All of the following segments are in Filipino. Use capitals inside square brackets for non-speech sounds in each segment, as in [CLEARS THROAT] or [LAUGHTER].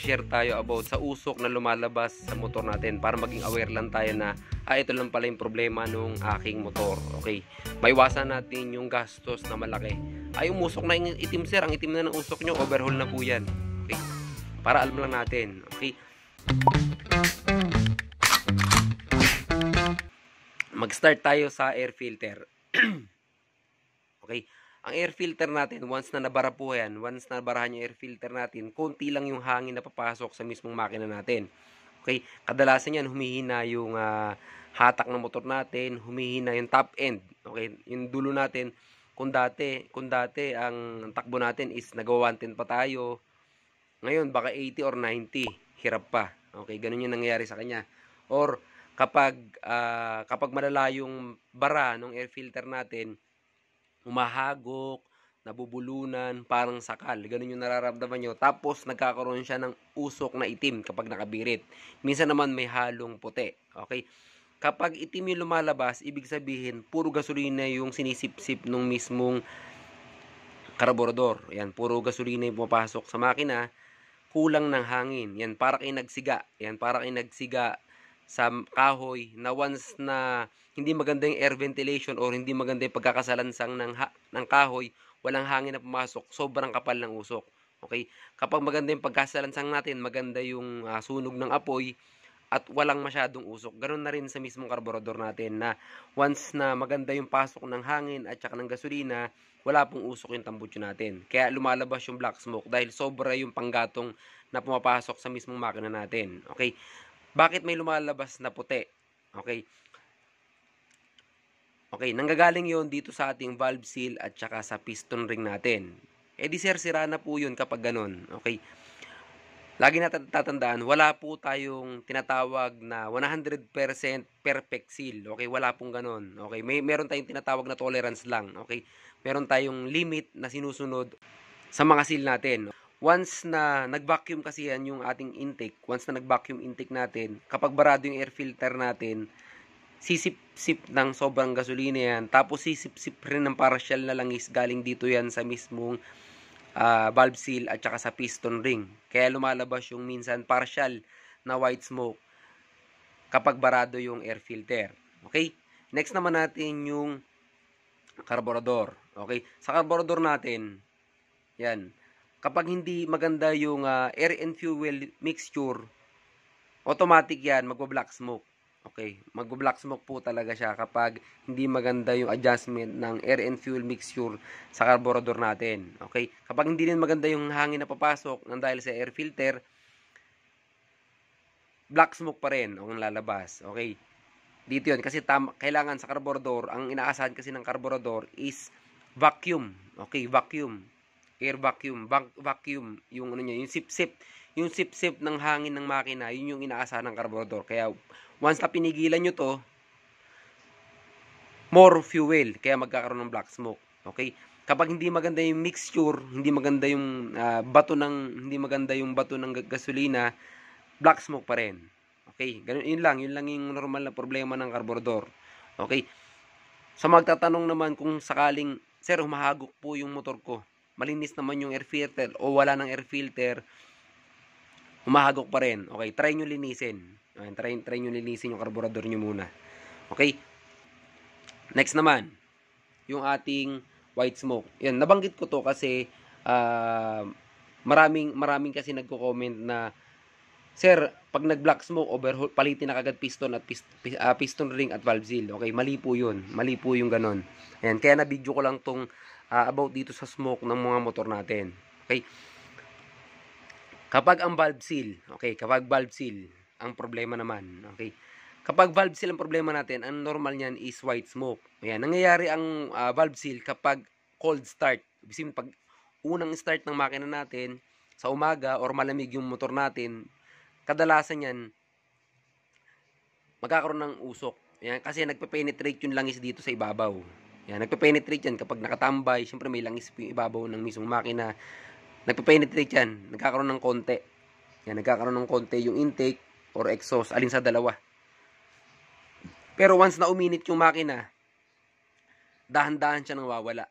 mag-share tayo about sa usok na lumalabas sa motor natin para maging aware lang tayo na ah, ito lang pala yung problema nung aking motor. Okay, maiwasan natin yung gastos na malaki. Ay, yung usok na yung itim sir. Ang itim na ng usok nyo, overhaul na po yan. Okay, para alam lang natin. Okay. Mag-start tayo sa air filter. [CLEARS THROAT] okay. Ang air filter natin, once na nabara po yan, once na nabarahan yung air filter natin, konti lang yung hangin na papasok sa mismong makina natin. Okay, kadalasan yan, humihina yung uh, hatak ng motor natin, humihina yung top end. Okay, yung dulo natin, kung dati, kung dati ang, takbo natin is nagawa-110 pa tayo, ngayon baka 80 or 90, hirap pa. Okay, ganun yung nangyayari sa kanya. Or kapag uh, kapag malala yung bara ng air filter natin, umahagok, nabubulunan, parang sakal. Ganun yung nararamdaman nyo. Tapos, nagkakaroon siya ng usok na itim kapag nakabirit. Minsan naman may halong puti. Okay? Kapag itim yung lumalabas, ibig sabihin, puro gasolina yung sinisipsip ng mismong karburador. Yan, puro gasolina yung pumapasok sa makina. Kulang ng hangin. Yan, para kayo nagsiga. Yan, para kayo nagsiga sa kahoy na once na hindi maganda yung air ventilation or hindi maganda yung pagkakasalansang ng, ha- ng kahoy, walang hangin na pumasok, sobrang kapal ng usok. Okay? Kapag maganda yung pagkasalansang natin, maganda yung uh, sunog ng apoy, at walang masyadong usok. Ganun na rin sa mismong karburador natin na once na maganda yung pasok ng hangin at saka ng gasolina, wala pong usok yung tambutso natin. Kaya lumalabas yung black smoke dahil sobra yung panggatong na pumapasok sa mismong makina natin. Okay? Bakit may lumalabas na puti? Okay. Okay, nanggagaling yon dito sa ating valve seal at saka sa piston ring natin. Eh di sir, sira na po 'yon kapag ganun. Okay. Lagi natin tatandaan, wala po tayong tinatawag na 100% perfect seal. Okay, wala pong ganun. Okay, may meron tayong tinatawag na tolerance lang. Okay, meron tayong limit na sinusunod sa mga seal natin once na nag-vacuum kasi yan yung ating intake, once na nag-vacuum intake natin, kapag barado yung air filter natin, sisip-sip ng sobrang gasolina yan, tapos sisip-sip rin ng partial na langis galing dito yan sa mismong uh, valve seal at saka sa piston ring. Kaya lumalabas yung minsan partial na white smoke kapag barado yung air filter. Okay? Next naman natin yung carburetor. Okay? Sa carburetor natin, yan, kapag hindi maganda yung uh, air and fuel mixture, automatic yan, magwa-black smoke. Okay, magwa-black smoke po talaga siya kapag hindi maganda yung adjustment ng air and fuel mixture sa carburetor natin. Okay, kapag hindi rin maganda yung hangin na papasok ng dahil sa air filter, black smoke pa rin ang lalabas. Okay, dito yun kasi tam kailangan sa carburetor, ang inaasahan kasi ng carburetor is vacuum. Okay, vacuum air vacuum, vac- vacuum, yung ano niya, yung sip-sip, yung sip-sip ng hangin ng makina, yun yung inaasahan ng carburetor. Kaya once na pinigilan nyo to, more fuel, kaya magkakaroon ng black smoke. Okay? Kapag hindi maganda yung mixture, hindi maganda yung uh, bato ng hindi maganda yung bato ng gasolina, black smoke pa rin. Okay? Ganun yun lang, yun lang yung normal na problema ng carburetor. Okay? Sa so, magtatanong naman kung sakaling, sir, humahagok po yung motor ko malinis naman yung air filter o wala ng air filter, humahagok pa rin. Okay, try nyo linisin. Okay, try, try nyo linisin yung carburetor nyo muna. Okay? Next naman, yung ating white smoke. Yan, nabanggit ko to kasi uh, maraming, maraming kasi nagko-comment na Sir, pag nag-black smoke, overhaul, palitin na kagad piston at pist, uh, ah, piston ring at valve seal. Okay, mali po yun. Mali po yung ganun. Ayan, kaya na-video ko lang tong uh, about dito sa smoke ng mga motor natin. Okay? Kapag ang valve seal, okay, kapag valve seal, ang problema naman, okay? Kapag valve seal ang problema natin, ang normal niyan is white smoke. Ayun, nangyayari ang uh, valve seal kapag cold start. Ibig pag unang start ng makina natin, sa umaga or malamig yung motor natin, kadalasan yan, magkakaroon ng usok. Ayun, kasi nagpe-penetrate yung langis dito sa ibabaw. Yan, nagpe-penetrate yan kapag nakatambay, syempre may langis ibabaw ng mismong makina. Nagpe-penetrate yan, nagkakaroon ng konti. Yan, nagkakaroon ng konti yung intake or exhaust, alin sa dalawa. Pero once na uminit yung makina, dahan-dahan siya nawawala.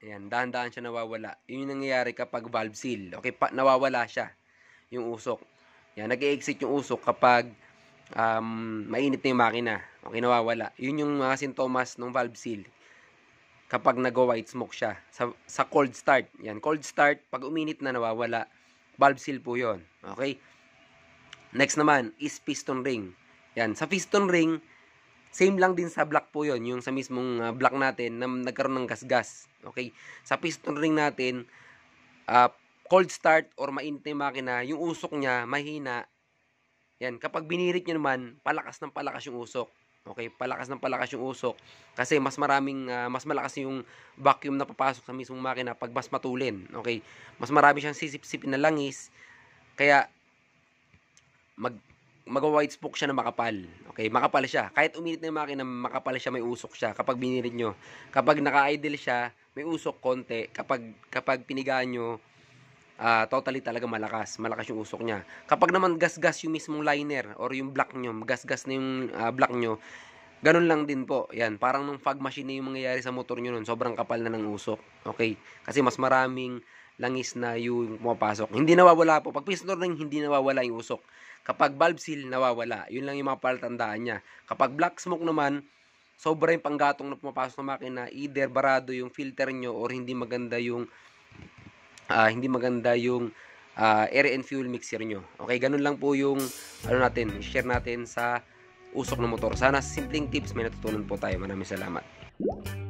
Ayan, dahan-dahan siya nawawala. Yun yung nangyayari kapag valve seal. Okay, pa, nawawala siya yung usok. Yan, nag exit yung usok kapag um, mainit na yung makina. Okay, nawawala. Yun yung mga sintomas ng valve seal kapag nag-white smoke siya. Sa, sa cold start. Yan, cold start, pag uminit na nawawala, valve seal po yun. Okay? Next naman is piston ring. Yan, sa piston ring, same lang din sa black po yon yung sa mismong uh, black natin na nagkaroon ng gasgas. -gas. Okay? Sa piston ring natin, uh, cold start or mainit na yung makina, yung usok niya mahina. Yan, kapag binirit nyo naman, palakas ng palakas yung usok. Okay, palakas ng palakas yung usok kasi mas maraming uh, mas malakas yung vacuum na papasok sa mismong makina pag mas matulin. Okay, mas marami siyang sisip-sipin na langis kaya mag magwa-white spoke siya na makapal. Okay, makapal siya. Kahit uminit na yung makina, makapal siya, may usok siya kapag binirit nyo. Kapag naka-idle siya, may usok konti. Kapag kapag pinigaan nyo, uh, totally talaga malakas. Malakas yung usok niya. Kapag naman gasgas -gas yung mismong liner or yung black nyo, gasgas -gas na yung uh, ah, black nyo, ganun lang din po. Yan, parang nung fog machine na yung mangyayari sa motor nyo nun, sobrang kapal na ng usok. Okay? Kasi mas maraming langis na yung pumapasok. Hindi nawawala po. Pag piston ring, hindi nawawala yung usok. Kapag valve seal, nawawala. Yun lang yung mga palatandaan niya. Kapag black smoke naman, sobra yung panggatong na pumapasok sa makina, either barado yung filter nyo or hindi maganda yung uh, hindi maganda yung uh, air and fuel mixer nyo. Okay, ganun lang po yung ano natin, share natin sa usok ng motor. Sana simpleng tips may natutunan po tayo. Maraming salamat.